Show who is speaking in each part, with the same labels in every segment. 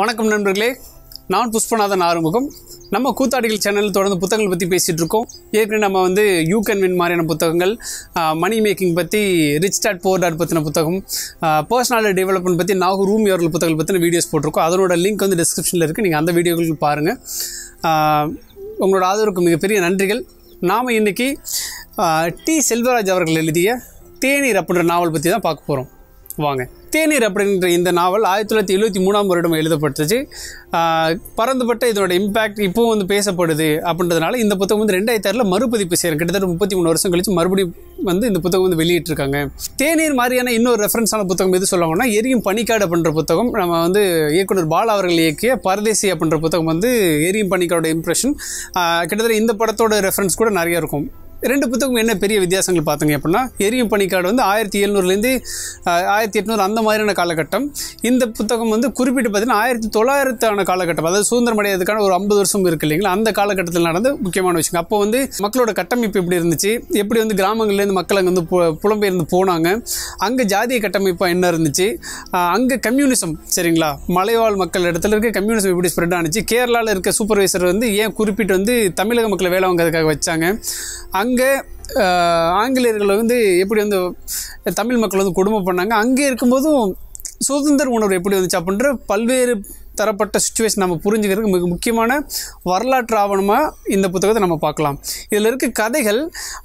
Speaker 1: வணக்கம் நண்பர்களே நான் புஷ்பநாதன் ஆறுமுகம் நம்ம கூத்தாடிகள் சேனலில் தொடர்ந்து புத்தகங்கள் பற்றி பேசிகிட்டு இருக்கோம் ஏற்கனவே நம்ம வந்து யூ கேன் வின் மாதிரியான புத்தகங்கள் மணி மேக்கிங் பற்றி ரிச் டாட் போர் டாட் பற்றின புத்தகம் பர்சனாலிட்டி டெவலப்மெண்ட் பற்றி நாகூர் ரூம் யோர்கள் புத்தகங்கள் பற்றின வீடியோஸ் போட்டிருக்கோம் அதனோட லிங்க் வந்து டிஸ்கிரிப்ஷனில் இருக்குது நீங்கள் அந்த வீடியோக்களுக்கு பாருங்கள் உங்களோட ஆதரவுக்கு மிகப்பெரிய நன்றிகள் நாம் இன்றைக்கி டி செல்வராஜ் அவர்கள் எழுதிய தேநீர் அப்படின்ற நாவல் பற்றி தான் பார்க்க போகிறோம் வாங்க தேநீர் அப்படின்ற இந்த நாவல் ஆயிரத்தி தொள்ளாயிரத்தி எழுபத்தி மூணாம் வருடம் எழுதப்பட்டுச்சு பறந்துபட்ட இதனோட இம்பேக்ட் இப்போவும் வந்து பேசப்படுது அப்படின்றதுனால இந்த புத்தகம் வந்து ரெண்டாயிரத்தி ஆறில் மறுபதிப்பு செய்கிறேன் கிட்டத்தட்ட முப்பத்தி மூணு வருஷம் கழிச்சு மறுபடியும் வந்து இந்த புத்தகம் வந்து வெளியிட்டிருக்காங்க தேநீர் மாதிரியான இன்னொரு ரெஃபரன்ஸான புத்தகம் எது சொல்லுவாங்கன்னா எரியும் பனிக்காடு அப்படின்ற புத்தகம் நம்ம வந்து இயக்குனர் பாலா அவர்கள் இயக்கிய பரதேசி அப்படின்ற புத்தகம் வந்து எரியும் பனிக்காடோட இம்ப்ரெஷன் கிட்டத்தட்ட இந்த படத்தோட ரெஃபரன்ஸ் கூட நிறையா இருக்கும் ரெண்டு புத்தகம் என்ன பெரிய வித்தியாசங்கள் பார்த்தீங்க அப்படின்னா எரியும் பணிக்காடு வந்து ஆயிரத்தி எழுநூறுலேருந்து ஆயிரத்தி எட்நூறு அந்த மாதிரியான காலகட்டம் இந்த புத்தகம் வந்து குறிப்பிட்டு பார்த்தீங்கன்னா ஆயிரத்தி தொள்ளாயிரத்தான காலகட்டம் அதாவது சுதந்திரம் அடையிறதுக்கான ஒரு ஐம்பது வருஷம் இருக்கு இல்லைங்களா அந்த காலகட்டத்தில் நடந்த முக்கியமான விஷயம் அப்போ வந்து மக்களோட கட்டமைப்பு எப்படி இருந்துச்சு எப்படி வந்து கிராமங்கள்லேருந்து மக்கள் அங்கே வந்து புலம்பெயர்ந்து போனாங்க அங்கே ஜாதிய கட்டமைப்பாக என்ன இருந்துச்சு அங்கே கம்யூனிசம் சரிங்களா மலைவாழ் மக்கள் இடத்துல இருக்க கம்யூனிசம் எப்படி ஸ்ப்ரெட் ஆனிச்சு கேரளாவில் இருக்க சூப்பர்வைசர் வந்து ஏன் குறிப்பிட்டு வந்து தமிழக மக்களை வேலை வாங்கிறதுக்காக வச்சாங்க அங்கே அங்கே ஆங்கிலேயர்கள் வந்து எப்படி வந்து தமிழ் மக்கள் வந்து கொடுமை பண்ணாங்க அங்கே இருக்கும்போதும் சுதந்திர உணர்வு எப்படி வந்துச்சு அப்படின்ற பல்வேறு தரப்பட்ட சுச்சுவேஷன் நம்ம புரிஞ்சுக்கிறதுக்கு மிக முக்கியமான வரலாற்று ஆவணமாக இந்த புத்தகத்தை நம்ம பார்க்கலாம் இதில் இருக்க கதைகள்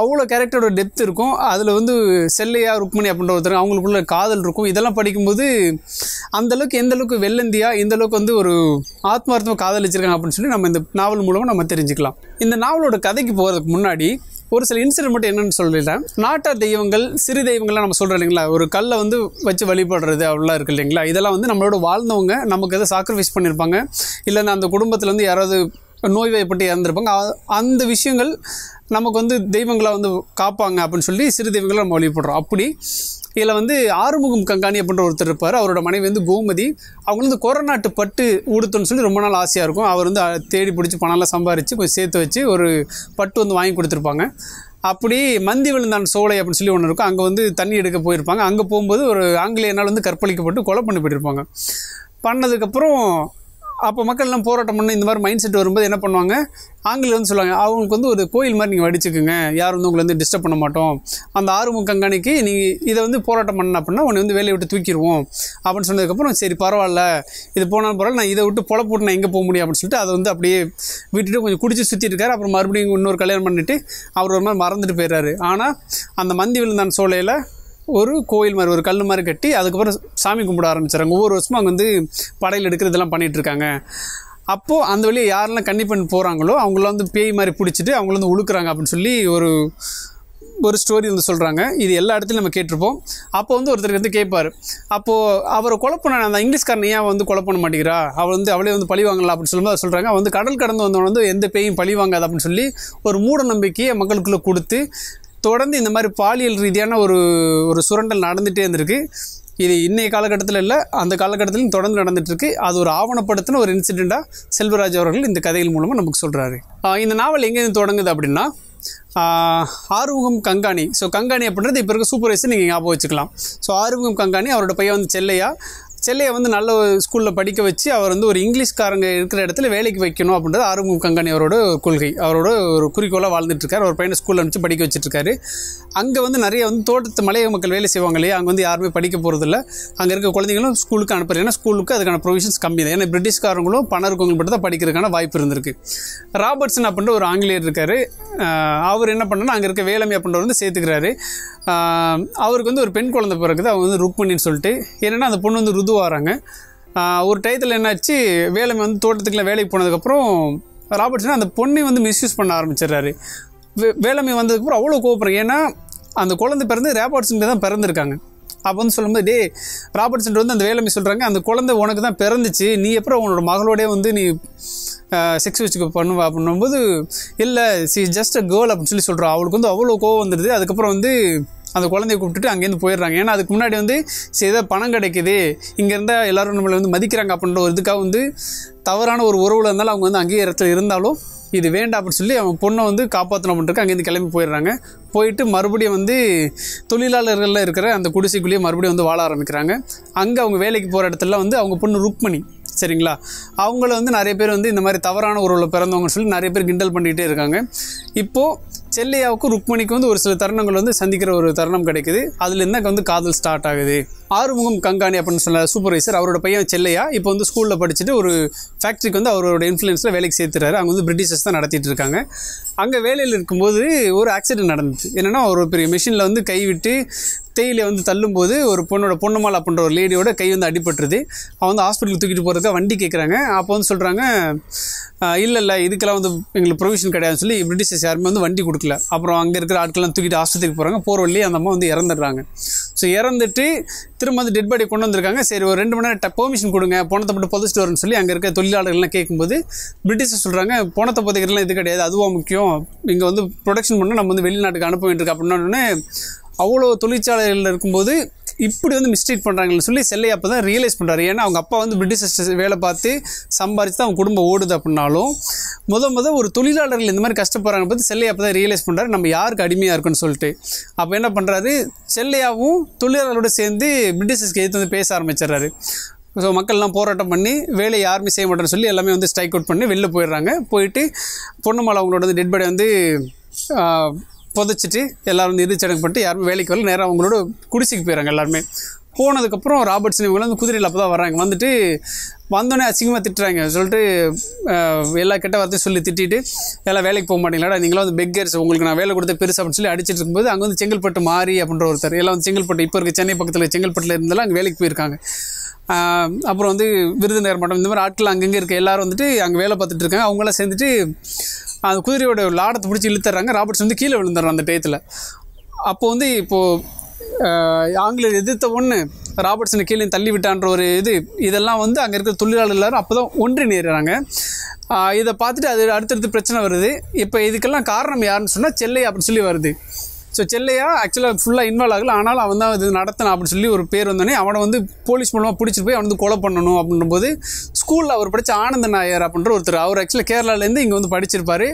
Speaker 1: அவ்வளோ கேரக்டரோட டெப்த் இருக்கும் அதில் வந்து செல்லையா ருக்மணி அப்படின்ற ஒருத்தர் அவங்களுக்குள்ள காதல் இருக்கும் இதெல்லாம் படிக்கும்போது அந்தளவுக்கு எந்த அளவுக்கு வெள்ளந்தியா வந்து ஒரு ஆத்மார்த்தமாக காதலிச்சிருக்காங்க அப்படின்னு சொல்லி நம்ம இந்த நாவல் மூலமாக நம்ம தெரிஞ்சுக்கலாம் இந்த நாவலோட கதைக்கு போகிறதுக்கு முன்னாடி ஒரு சில இன்சிடென்ட் மட்டும் என்னென்னு சொல்லிட்டேன் நாட்டார் தெய்வங்கள் சிறு தெய்வங்கள்லாம் நம்ம சொல்கிறோம் இல்லைங்களா ஒரு கல்லை வந்து வச்சு வழிபடுறது அப்படிலாம் இருக்குது இல்லைங்களா இதெல்லாம் வந்து நம்மளோட வாழ்ந்தவங்க நமக்கு எதாவது சாக்ரிஃபைஸ் பண்ணியிருப்பாங்க இல்லைன்னா அந்த குடும்பத்தில் வந்து யாராவது நோய்வாய்ப்பட்டு இறந்துருப்பாங்க அந்த விஷயங்கள் நமக்கு வந்து தெய்வங்களாக வந்து காப்பாங்க அப்படின்னு சொல்லி சிறு தெய்வங்களை நம்ம வழிபடுறோம் அப்படி இதில் வந்து ஆறுமுகம் கங்காணி அப்படின்ற ஒருத்தர் இருப்பார் அவரோட மனைவி வந்து கோமதி அவங்க வந்து கொரநாட்டு பட்டு உடுத்தோன்னு சொல்லி ரொம்ப நாள் ஆசையாக இருக்கும் அவர் வந்து தேடி பிடிச்சி பணம்லாம் சம்பாரித்து கொஞ்சம் சேர்த்து வச்சு ஒரு பட்டு வந்து வாங்கி கொடுத்துருப்பாங்க அப்படி மந்தி விழுந்தான் சோலை அப்படின்னு சொல்லி ஒன்று இருக்கும் அங்கே வந்து தண்ணி எடுக்க போயிருப்பாங்க அங்கே போகும்போது ஒரு ஆங்கிலேயனால் வந்து கற்பழிக்கப்பட்டு கொலை பண்ணி போயிருப்பாங்க பண்ணதுக்கப்புறம் அப்போ மக்கள்லாம் போராட்டம் பண்ண இந்த மாதிரி மைண்ட் செட் வரும்போது என்ன பண்ணுவாங்க ஆங்கிலம் வந்து சொல்லுவாங்க அவங்களுக்கு வந்து ஒரு கோயில் மாதிரி நீங்கள் வடிச்சுக்குங்க யாரும் வந்து உங்களை வந்து டிஸ்டர்ப் பண்ண மாட்டோம் அந்த ஆறுமுக கங்கணிக்கு நீங்கள் இதை வந்து போராட்டம் பண்ண அப்படின்னா உன்னை வந்து வேலையை விட்டு தூக்கிடுவோம் அப்படின்னு சொன்னதுக்கப்புறம் சரி பரவாயில்ல இது போனாலும் பரவாயில்ல நான் இதை விட்டு பொழப்போட்டு நான் எங்கே போக முடியும் அப்படின்னு சொல்லிட்டு அதை வந்து அப்படியே விட்டுட்டு கொஞ்சம் குடிச்சு சுற்றிட்டு இருக்காரு அப்புறம் மறுபடியும் இன்னொரு கல்யாணம் பண்ணிவிட்டு அவர் ஒரு மாதிரி மறந்துட்டு போயிடுறாரு ஆனால் அந்த மந்தி விழுந்தான் சோலையில் ஒரு கோயில் மாதிரி ஒரு கல் மாதிரி கட்டி அதுக்கப்புறம் சாமி கும்பிட ஆரம்பிச்சிடறாங்க ஒவ்வொரு வருஷமும் அங்கே வந்து படையில் எடுக்கிறதெல்லாம் பண்ணிகிட்ருக்காங்க அப்போது அந்த வழியை யாரெல்லாம் கன்னிப்பெண் போகிறாங்களோ அவங்கள வந்து பேய் மாதிரி பிடிச்சிட்டு அவங்கள வந்து உழுக்கிறாங்க அப்படின்னு சொல்லி ஒரு ஒரு ஸ்டோரி வந்து சொல்கிறாங்க இது எல்லா இடத்துலையும் நம்ம கேட்டிருப்போம் அப்போ வந்து ஒருத்தருக்கு வந்து கேட்பார் அப்போது அவரை கொலை அந்த இங்கிலீஷ்காரன் ஏன் வந்து கொலை பண்ண மாட்டேங்கிறா அவள் வந்து அவளே வந்து பழி வாங்கலாம் அப்படின்னு சொல்லும்போது சொல்கிறாங்க அவள் வந்து கடல் கடந்து வந்தவன் வந்து எந்த பேயும் பழி வாங்காது அப்படின்னு சொல்லி ஒரு மூட நம்பிக்கையை மக்களுக்குள்ளே கொடுத்து தொடர்ந்து இந்த மாதிரி பாலியல் ரீதியான ஒரு ஒரு சுரண்டல் நடந்துகிட்டே இருந்திருக்கு இது இன்றைய காலகட்டத்தில் இல்லை அந்த காலகட்டத்திலும் தொடர்ந்து நடந்துகிட்ருக்கு அது ஒரு ஆவணப்படுத்தின ஒரு இன்சிடெண்ட்டாக செல்வராஜ் அவர்கள் இந்த கதைகள் மூலமாக நமக்கு சொல்கிறாரு இந்த நாவல் எங்கேருந்து தொடங்குது அப்படின்னா ஆறுமுகம் கங்காணி ஸோ கங்காணி அப்படின்றது இப்போ இருக்க சூப்பர்வைசர் நீங்கள் ஞாபகம் வச்சுக்கலாம் ஸோ ஆறுமுகம் கங்காணி அவரோட பையன் வந்து செல்லையா செல்லையை வந்து நல்ல ஸ்கூலில் படிக்க வச்சு அவர் வந்து ஒரு இங்கிலீஷ்காரங்க இருக்கிற இடத்துல வேலைக்கு வைக்கணும் அப்படின்றது ஆறுமுகம் கங்கணி அவரோட கொள்கை அவரோட ஒரு குறிக்கோளாக வாழ்ந்துட்டுருக்கார் ஒரு பையனை ஸ்கூலில் அனுப்பிச்சு படிக்க வச்சுட்டுருக்காரு அங்கே வந்து நிறைய வந்து தோட்டத்து மலைய மக்கள் வேலை செய்வாங்க இல்லையா அங்கே வந்து யாருமே படிக்க போகிறதில்ல அங்கே இருக்க குழந்தைங்களும் ஸ்கூலுக்கு அனுப்புறது ஏன்னா ஸ்கூலுக்கு அதுக்கான ப்ரொவிஷன்ஸ் கம்மி தான் ஏன்னா பிரிட்டிஷ்காரங்களும் பணம் இருக்கவங்க மட்டும் தான் படிக்கிறதுக்கான வாய்ப்பு இருந்திருக்கு ராபர்ட்ஸன் அப்படின்ற ஒரு ஆங்கிலேயர் இருக்கார் அவர் என்ன பண்ணனா அங்கே இருக்க வேலைமை அப்படின்ற வந்து சேர்த்துக்கிறாரு அவருக்கு வந்து ஒரு பெண் குழந்தை பிறகுது அவங்க வந்து ருக்மணின்னு சொல்லிட்டு ஏன்னா அந்த பொண்ணு வந்து உதுவாகிறாங்க ஒரு டயத்தில் என்னாச்சு வேலை வந்து தோட்டத்துக்குலாம் வேலைக்கு போனதுக்கப்புறம் ராபர்ட்ஸ்னா அந்த பொண்ணை வந்து மிஸ்யூஸ் பண்ண ஆரம்பிச்சிடுறாரு வே வேலைமை வந்ததுக்கப்புறம் அவ்வளோ கோவப்படுறேன் ஏன்னா அந்த குழந்தை பிறந்து ராபர்ட்ஸன் தான் பிறந்திருக்காங்க அப்போ வந்து சொல்லும்போது டே ராபர்ட்ஸன் வந்து அந்த வேலைமை சொல்கிறாங்க அந்த குழந்தை உனக்கு தான் பிறந்துச்சு நீ எப்போ உன்னோட மகளோடய வந்து நீ செக்ஸ் வச்சுக்க பண்ணுவா அப்படின்னும்போது இல்லை சி ஜஸ்ட் அ கேர்ள் அப்படின்னு சொல்லி சொல்கிறான் அவளுக்கு வந்து அவ்வளோ கோவம் வந்துடுது அதுக்கப்புறம் வந்து அந்த குழந்தைய கூப்பிட்டுட்டு அங்கேருந்து போயிடுறாங்க ஏன்னா அதுக்கு முன்னாடி வந்து சரி பணம் கிடைக்குது இங்கே இருந்தால் எல்லோரும் நம்மளை வந்து மதிக்கிறாங்க அப்படின்ற ஒரு இதுக்காக வந்து தவறான ஒரு உறவில் இருந்தாலும் அவங்க வந்து அங்கேயே இடத்துல இருந்தாலும் இது வேண்டாம் அப்படின்னு சொல்லி அவன் பொண்ணை வந்து காப்பாற்றணும் பண்ணுறதுக்கு அங்கேருந்து கிளம்பி போயிடுறாங்க போயிட்டு மறுபடியும் வந்து தொழிலாளர்களில் இருக்கிற அந்த குடிசைக்குள்ளேயே மறுபடியும் வந்து வாழ ஆரம்பிக்கிறாங்க அங்கே அவங்க வேலைக்கு போகிற இடத்துல வந்து அவங்க பொண்ணு ருக்மணி சரிங்களா அவங்கள வந்து நிறைய பேர் வந்து இந்த மாதிரி தவறான உறவில் பிறந்தவங்கன்னு சொல்லி நிறைய பேர் கிண்டல் பண்ணிகிட்டே இருக்காங்க இப்போது செல்லையாவுக்கும் ருக்மணிக்கு வந்து ஒரு சில தருணங்கள் வந்து சந்திக்கிற ஒரு தருணம் கிடைக்குது அதுலேருந்து வந்து காதல் ஸ்டார்ட் ஆகுது ஆறுமுகம் கங்காணி அப்படின்னு சொன்ன சூப்பர்வைசர் அவரோட பையன் செல்லையா இப்போ வந்து ஸ்கூலில் படிச்சுட்டு ஒரு ஃபேக்ட்ரிக்கு வந்து அவரோட இன்ஃபுளுன்ஸ்ல வேலைக்கு சேர்த்துறாரு அங்க வந்து பிரிட்டிஷர்ஸ் தான் நடத்திட்டு இருக்காங்க அங்கே வேலையில் இருக்கும்போது ஒரு ஆக்சிடென்ட் நடந்தது என்னென்னா ஒரு பெரிய மிஷினில் வந்து கைவிட்டு தேயிலை வந்து தள்ளும்போது ஒரு பொண்ணோட பொண்ணுமால் அப்படின்ற ஒரு லேடியோட கை வந்து அடிபட்டுருது அவன் வந்து ஹாஸ்பிட்டலுக்கு தூக்கிட்டு போகிறதுக்கு வண்டி கேட்குறாங்க அப்போ வந்து சொல்கிறாங்க இல்லை இல்லை இதுக்கெல்லாம் வந்து எங்களுக்கு ப்ரொவிஷன் கிடையாதுன்னு சொல்லி பிரிட்டிஷர்ஸ் யாருமே வந்து வண்டி கொடுக்கல அப்புறம் அங்கே இருக்கிற ஆட்கள்லாம் தூக்கிட்டு ஆஸ்பத்திரிக்கு போகிறாங்க போகிற வழியே அந்த அம்மா வந்து இறந்துடுறாங்க ஸோ இறந்துட்டு திரும்ப வந்து டெட் பாடி கொண்டு வந்திருக்காங்க சரி ஒரு ரெண்டு மணி நேரம் பெர்மிஷன் கொடுங்க பணத்தை மட்டும் புதைச்சிட்டு வரும்னு சொல்லி அங்கே இருக்க தொழிலாளர்கள்லாம் கேட்கும்போது பிரிட்டிஷர் சொல்கிறாங்க பணத்தை புதைக்கிறதுலாம் இது கிடையாது அதுவும் முக்கியம் இங்கே வந்து ப்ரொடக்ஷன் பண்ணால் நம்ம வந்து வெளிநாட்டுக்கு அனுப்ப வேண்டியிருக்கு அப்படின்னா அவ்வளோ தொழிற்சாலைகளில் இருக்கும்போது இப்படி வந்து மிஸ்ட்ரீட் பண்ணுறாங்கன்னு சொல்லி செல்லை அப்போ தான் ரியலைஸ் பண்ணுறாரு ஏன்னா அவங்க அப்பா வந்து பிரிட்டிஷ் வேலை பார்த்து சம்பாரித்து தான் அவங்க குடும்பம் ஓடுது அப்படின்னாலும் முத முத ஒரு தொழிலாளர்கள் இந்த மாதிரி கஷ்டப்படுறாங்க பற்றி செல்லை அப்போ தான் ரியலைஸ் பண்ணுறாரு நம்ம யாருக்கு அடிமையாக இருக்குன்னு சொல்லிட்டு அப்போ என்ன பண்ணுறாரு செல்லையாகவும் தொழிலாளர்களோடு சேர்ந்து பிரிட்டிஷஸ்க்கு எதிர்த்து வந்து பேச ஆரம்பிச்சிடுறாரு ஸோ மக்கள்லாம் போராட்டம் பண்ணி வேலையை யாருமே செய்ய மாட்டேன்னு சொல்லி எல்லாமே வந்து ஸ்ட்ரைக் அவுட் பண்ணி வெளில போயிடுறாங்க போயிட்டு பொண்ணுமலை அவங்களோட வந்து டெட் பாடி வந்து புதைச்சிட்டு எல்லோரும் வந்து சடங்கு பண்ணிட்டு யாருமே வேலைக்கு வரல நேராக அவங்களோட குடிசிக்கு போயிடுறாங்க எல்லாருமே போனதுக்கப்புறம் ராபர்ட்ஸ் இவங்க வந்து குதிரையில் அப்போ தான் வராங்க வந்துட்டு வந்தோடனே அசிங்கமாக திட்டுறாங்க சொல்லிட்டு எல்லா கெட்ட வார்த்தையும் சொல்லி திட்டிட்டு எல்லாம் வேலைக்கு போக மாட்டீங்களாடா நீங்களும் வந்து பெக்கர்ஸ் உங்களுக்கு நான் வேலை கொடுத்த பெருசு அப்படின்னு சொல்லி அடிச்சிட்டு இருக்கும்போது அங்கே வந்து செங்கல்பட்டு மாறி அப்படின்ற ஒருத்தர் எல்லாம் வந்து செங்கல்பட்டு இப்போ இருக்க சென்னை பக்கத்தில் செங்கல்பட்டில் இருந்தாலும் அங்கே வேலைக்கு போயிருக்காங்க அப்புறம் வந்து விருதுநகர் மட்டம் இந்த மாதிரி ஆட்கள் அங்கங்கே இருக்க எல்லோரும் வந்துட்டு அங்கே வேலை பார்த்துட்டு இருக்காங்க அவங்களாம் சேர்ந்துட்டு அந்த குதிரையோட லாடத்தை பிடிச்சி இழுத்துறாங்க ராபர்ட்ஸ் வந்து கீழே விழுந்துடுறான் அந்த டயத்தில் அப்போது வந்து இப்போது ஆங்கிலர் எதிர்த்த ஒன்று ராபர்ட்ஸனை கீழே தள்ளி விட்டான்ற ஒரு இது இதெல்லாம் வந்து அங்கே இருக்கிற தொழிலாளர் எல்லாரும் அப்போ தான் ஒன்றி நேர்றாங்க இதை பார்த்துட்டு அது அடுத்தடுத்து பிரச்சனை வருது இப்போ இதுக்கெல்லாம் காரணம் யாருன்னு சொன்னால் செல்லை அப்படின்னு சொல்லி வருது ஸோ செல்லையா ஆக்சுவலாக ஃபுல்லாக இன்வால்வ் ஆகலை ஆனால் அவன் தான் இது நடத்தினான் அப்படின்னு சொல்லி ஒரு பேர் வந்தோடனே அவனை வந்து போலீஸ் மூலமாக பிடிச்சிட்டு போய் அவன் வந்து கொலை பண்ணணும் அப்படின்ற போது ஸ்கூலில் அவர் படித்த ஆனந்த நாயர் அப்படின்ற ஒருத்தர் அவர் ஆக்சுவலாக கேரளாலேருந்து இங்கே வந்து படிச்சிருப்பார்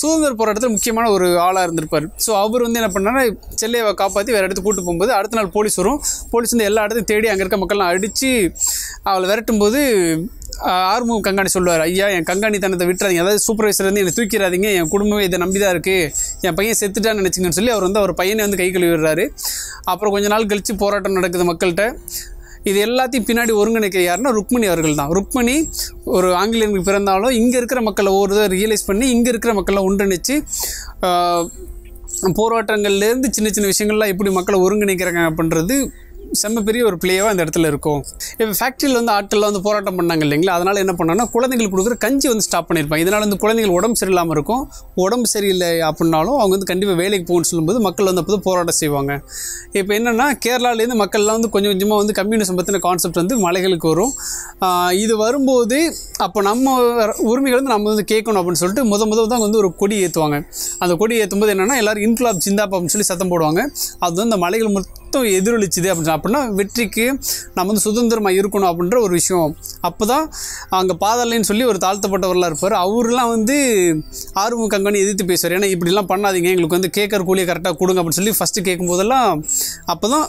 Speaker 1: சுதந்திர போராட்டத்தில் முக்கியமான ஒரு ஆளாக இருந்திருப்பார் ஸோ அவர் வந்து என்ன பண்ணாருன்னா செல்லையாவை காப்பாற்றி வேறு இடத்துக்கு கூப்பிட்டு போகும்போது அடுத்த நாள் போலீஸ் வரும் போலீஸ் வந்து எல்லா இடத்தையும் தேடி அங்கே இருக்க மக்கள்லாம் அடித்து அவளை விரட்டும்போது ஆறுமுகம் கங்காணி சொல்லுவார் ஐயா என் கங்காணி தனத்தை விட்டுறாதீங்க அதாவது வந்து என்னை தூக்கிறாதீங்க என் குடும்பமே இதை நம்பி தான் இருக்குது என் பையன் செத்துட்டான்னு நினச்சிங்கன்னு சொல்லி அவர் வந்து அவர் பையனை வந்து கை கழுவிடுறாரு அப்புறம் கொஞ்ச நாள் கழித்து போராட்டம் நடக்குது மக்கள்கிட்ட இது எல்லாத்தையும் பின்னாடி ஒருங்கிணைக்கிற யாருன்னா ருக்மணி அவர்கள் தான் ருக்மணி ஒரு ஆங்கிலேயனுக்கு பிறந்தாலும் இங்கே இருக்கிற மக்களை ஒவ்வொரு ரியலைஸ் பண்ணி இங்கே இருக்கிற மக்களை ஒன்றிணைச்சு போராட்டங்கள்லேருந்து சின்ன சின்ன விஷயங்கள்லாம் எப்படி மக்களை ஒருங்கிணைக்கிறாங்க அப்படின்றது செம்ம பெரிய ஒரு பிளேவாக அந்த இடத்துல இருக்கும் இப்போ ஃபேக்ட்ரியில் வந்து ஆட்கள் வந்து போராட்டம் பண்ணாங்க இல்லைங்களா அதனால் என்ன பண்ணாங்கன்னா குழந்தைங்களுக்கு கொடுக்குற கஞ்சி வந்து ஸ்டாப் பண்ணியிருப்பாங்க இதனால் வந்து குழந்தைகள் உடம்பு சரியில்லாமல் இருக்கும் உடம்பு சரியில்லை அப்படின்னாலும் அவங்க வந்து கண்டிப்பாக வேலைக்கு போகணும்னு சொல்லும்போது மக்கள் வந்து அப்போ போராட்டம் செய்வாங்க இப்போ என்னென்னா கேரளாவிலேருந்து மக்கள்லாம் வந்து கொஞ்சம் கொஞ்சமாக வந்து கம்யூனிசம் பற்றின கான்செப்ட் வந்து மலைகளுக்கு வரும் இது வரும்போது அப்போ நம்ம உரிமைகள் வந்து நம்ம வந்து கேட்கணும் அப்படின்னு சொல்லிட்டு முத முதல் தான் வந்து ஒரு கொடி ஏற்றுவாங்க அந்த கொடி ஏற்றும் போது என்னென்னா எல்லோரும் இன்குலாப் ஜிந்தாப் அப்படின்னு சொல்லி சத்தம் போடுவாங்க அது வந்து அந்த மலைகள் மொத்தம் எதிரொலிச்சுது அப்படின்னு அப்படின்னா வெற்றிக்கு நம்ம வந்து சுதந்திரமாக இருக்கணும் அப்படின்ற ஒரு விஷயம் அப்போ தான் அங்கே பாதலைன்னு சொல்லி ஒரு தாழ்த்தப்பட்டவர்களாக இருப்பார் அவர்லாம் வந்து ஆர்வம் கங்கணி எதிர்த்து பேசுவார் ஏன்னா இப்படிலாம் பண்ணாதீங்க எங்களுக்கு வந்து கேட்குற கூலியை கரெக்டாக கொடுங்க அப்படின்னு சொல்லி ஃபஸ்ட்டு கேட்கும்போதெல்லாம் அப்போ தான்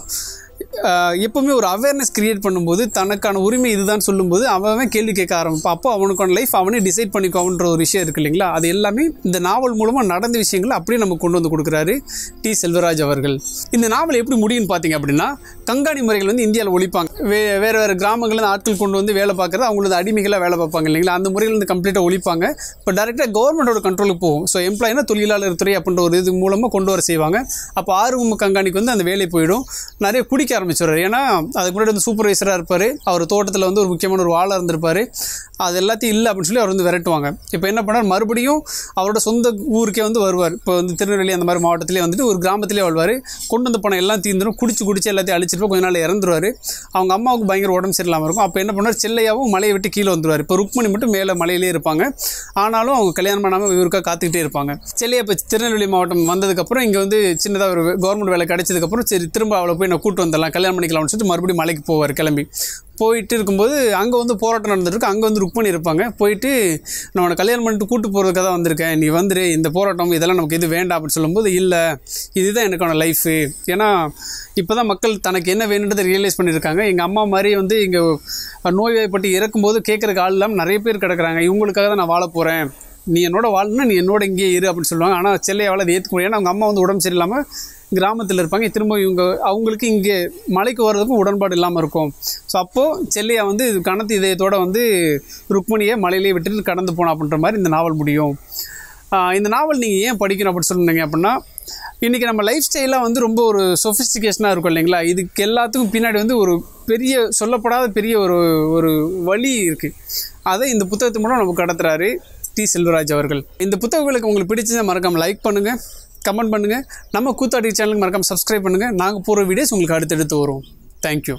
Speaker 1: எப்போவுமே ஒரு அவேர்னஸ் கிரியேட் பண்ணும்போது தனக்கான உரிமை இதுதான் சொல்லும்போது அவன் கேள்வி கேட்க ஆரம்பிப்பான் அப்போ அவனுக்கான லைஃப் அவனே டிசைட் பண்ணிக்கோன்ற ஒரு விஷயம் இருக்குது இல்லைங்களா அது எல்லாமே இந்த நாவல் மூலமாக நடந்த விஷயங்களை அப்படியே நம்ம கொண்டு வந்து கொடுக்குறாரு டி செல்வராஜ் அவர்கள் இந்த நாவல் எப்படி முடியும்னு பார்த்தீங்க அப்படின்னா கங்காணி முறைகள் வந்து இந்தியாவில் ஒழிப்பாங்க வே வேறு வேறு கிராமங்களில் ஆட்கள் கொண்டு வந்து வேலை பார்க்குறது அவங்களது அடிமைகளாக வேலை பார்ப்பாங்க இல்லைங்களா அந்த முறையில் வந்து கம்ப்ளீட்டாக ஒழிப்பாங்க இப்போ டேரெக்டாக கவர்மெண்டோட கண்ட்ரோலுக்கு போகும் ஸோ எம்ப்ளாயினா தொழிலாளர் துறை அப்படின்ற ஒரு இது மூலமாக கொண்டு வர செய்வாங்க அப்போ ஆர்வம் கங்காணிக்கு வந்து அந்த வேலை போயிடும் நிறைய குடிக்க ஆரம்பிச்சிடுவார் ஏன்னா அதுக்கு முன்னாடி வந்து சூப்பர்வைசராக இருப்பார் அவர் தோட்டத்தில் வந்து ஒரு முக்கியமான ஒரு வாழை இருந்திருப்பார் அது எல்லாத்தையும் இல்லை அப்படின்னு சொல்லி அவர் வந்து விரட்டுவாங்க இப்போ என்ன பண்ணார் மறுபடியும் அவரோட சொந்த ஊருக்கே வந்து வருவார் இப்போ வந்து திருநெல்வேலி அந்த மாதிரி மாவட்டத்திலே வந்துட்டு ஒரு கிராமத்திலே வாழ்வார் கொண்டு வந்து பணம் எல்லாம் தீர்ந்துடும் குடிச்சு குடிச்சு எல்லாத்தையும் அழிச்சிருப்போம் கொஞ்ச நாள் இறந்துருவார் அவங்க அம்மாவுக்கு பயங்கர உடம்பு சரியில்லாமல் இருக்கும் அப்போ என்ன பண்ணார் செல்லையாவும் மலையை விட்டு கீழே வந்துடுவார் இப்போ ருக்மணி மட்டும் மேலே மலையிலே இருப்பாங்க ஆனாலும் அவங்க கல்யாணம் பண்ணாமல் இவருக்காக காத்துக்கிட்டே இருப்பாங்க செல்லையா இப்போ திருநெல்வேலி மாவட்டம் வந்ததுக்கப்புறம் இங்கே வந்து சின்னதாக ஒரு கவர்மெண்ட் வேலை கிடைச்சதுக்கப்புறம் சரி திரும்ப அவளை போய் நான் கூட்டு வந்துடலாம் கல்யாணம் பண்ணிக்கலாம்னு சொல்லிட்டு மறுபடியும் மலைக்கு போவார் கிளம்பி போயிட்டு இருக்கும்போது அங்கே வந்து போராட்டம் நடந்துட்டுருக்கு அங்கே வந்து ருக் பண்ணியிருப்பாங்க போயிட்டு நான் உன்னை கல்யாணம் பண்ணிட்டு கூப்பிட்டு போகிறதுக்காக தான் வந்திருக்கேன் நீ வந்துரு இந்த போராட்டம் இதெல்லாம் நமக்கு இது வேண்டாம் அப்படின்னு சொல்லும்போது இல்லை இதுதான் எனக்கான லைஃபு ஏன்னா இப்போ தான் மக்கள் தனக்கு என்ன வேணுன்றதை ரியலைஸ் பண்ணியிருக்காங்க எங்கள் அம்மா மாதிரி வந்து இங்கே நோய்வாய்ப்பட்டு இறக்கும்போது கேட்குறக்கு ஆள் இல்லாமல் நிறைய பேர் கிடக்குறாங்க இவங்களுக்காக தான் நான் வாழ போகிறேன் நீ என்னோட வாழணும் நீ என்னோட இங்கேயே இரு அப்படின்னு சொல்லுவாங்க ஆனால் வாழ அதை ஏற்றுக்க முடியாது ஏன்னா அவங்க அம்மா வந்து உடம்பு சரியில்லாமல் கிராமத்தில் இருப்பாங்க திரும்ப இவங்க அவங்களுக்கு இங்கே மலைக்கு வர்றதுக்கும் உடன்பாடு இல்லாமல் இருக்கும் ஸோ அப்போது செல்லையா வந்து இது கணத்து இதயத்தோடு வந்து ருக்மணியை மலையிலேயே விட்டுட்டு கடந்து போனோம் அப்படின்ற மாதிரி இந்த நாவல் முடியும் இந்த நாவல் நீங்கள் ஏன் படிக்கணும் அப்படின்னு சொன்னீங்க அப்படின்னா இன்றைக்கி நம்ம லைஃப் ஸ்டைலாக வந்து ரொம்ப ஒரு சொஃபிஸ்டிகேஷனாக இருக்கும் இல்லைங்களா இதுக்கு எல்லாத்துக்கும் பின்னாடி வந்து ஒரு பெரிய சொல்லப்படாத பெரிய ஒரு ஒரு வழி இருக்குது அதை இந்த புத்தகத்து மூலம் நம்ம கடத்துறாரு டி செல்வராஜ் அவர்கள் இந்த புத்தகங்களுக்கு உங்களுக்கு பிடிச்சதை மறக்காமல் லைக் பண்ணுங்கள் கமெண்ட் பண்ணுங்கள் நம்ம கூத்தாடி சேனலுக்கு மறக்காமல் சப்ஸ்கிரைப் பண்ணுங்கள் நாங்கள் போகிற வீடியோஸ் உங்களுக்கு அடுத்தடுத்து வரும் தேங்க்யூ